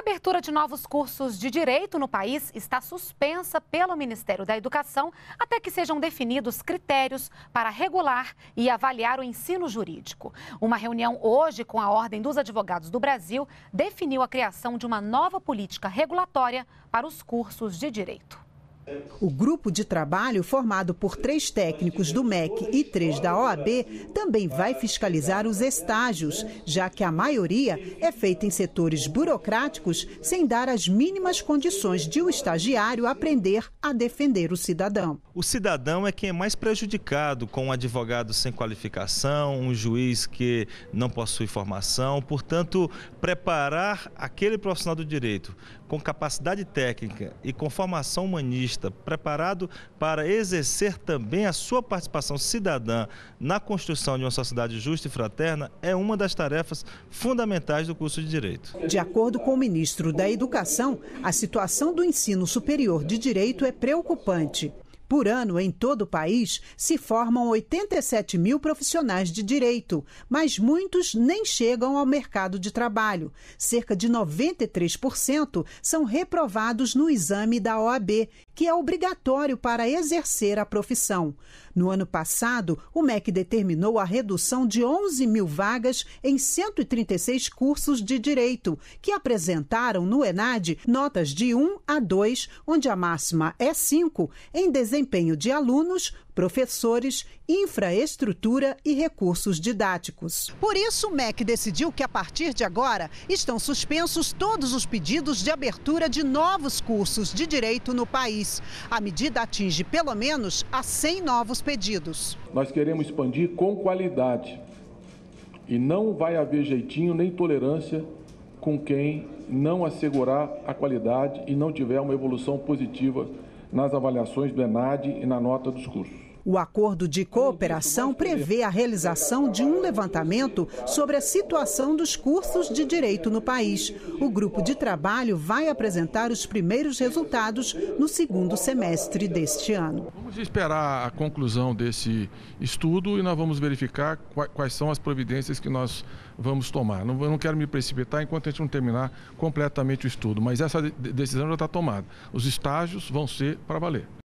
A abertura de novos cursos de direito no país está suspensa pelo Ministério da Educação até que sejam definidos critérios para regular e avaliar o ensino jurídico. Uma reunião hoje com a Ordem dos Advogados do Brasil definiu a criação de uma nova política regulatória para os cursos de direito. O grupo de trabalho, formado por três técnicos do MEC e três da OAB, também vai fiscalizar os estágios, já que a maioria é feita em setores burocráticos, sem dar as mínimas condições de o um estagiário aprender a defender o cidadão. O cidadão é quem é mais prejudicado com um advogado sem qualificação, um juiz que não possui formação. Portanto, preparar aquele profissional do direito com capacidade técnica e com formação humanista preparado para exercer também a sua participação cidadã na construção de uma sociedade justa e fraterna, é uma das tarefas fundamentais do curso de Direito. De acordo com o ministro da Educação, a situação do ensino superior de Direito é preocupante. Por ano, em todo o país, se formam 87 mil profissionais de direito, mas muitos nem chegam ao mercado de trabalho. Cerca de 93% são reprovados no exame da OAB que é obrigatório para exercer a profissão. No ano passado, o MEC determinou a redução de 11 mil vagas em 136 cursos de direito, que apresentaram no ENAD notas de 1 a 2, onde a máxima é 5, em desempenho de alunos, professores, infraestrutura e recursos didáticos. Por isso, o MEC decidiu que, a partir de agora, estão suspensos todos os pedidos de abertura de novos cursos de direito no país. A medida atinge pelo menos a 100 novos pedidos. Nós queremos expandir com qualidade e não vai haver jeitinho nem tolerância com quem não assegurar a qualidade e não tiver uma evolução positiva nas avaliações do ENAD e na nota dos cursos. O acordo de cooperação prevê a realização de um levantamento sobre a situação dos cursos de direito no país. O grupo de trabalho vai apresentar os primeiros resultados no segundo semestre deste ano. Vamos esperar a conclusão desse estudo e nós vamos verificar quais são as providências que nós vamos tomar. Não, não quero me precipitar enquanto a gente não terminar completamente o estudo, mas essa decisão já está tomada. Os estágios vão ser para valer.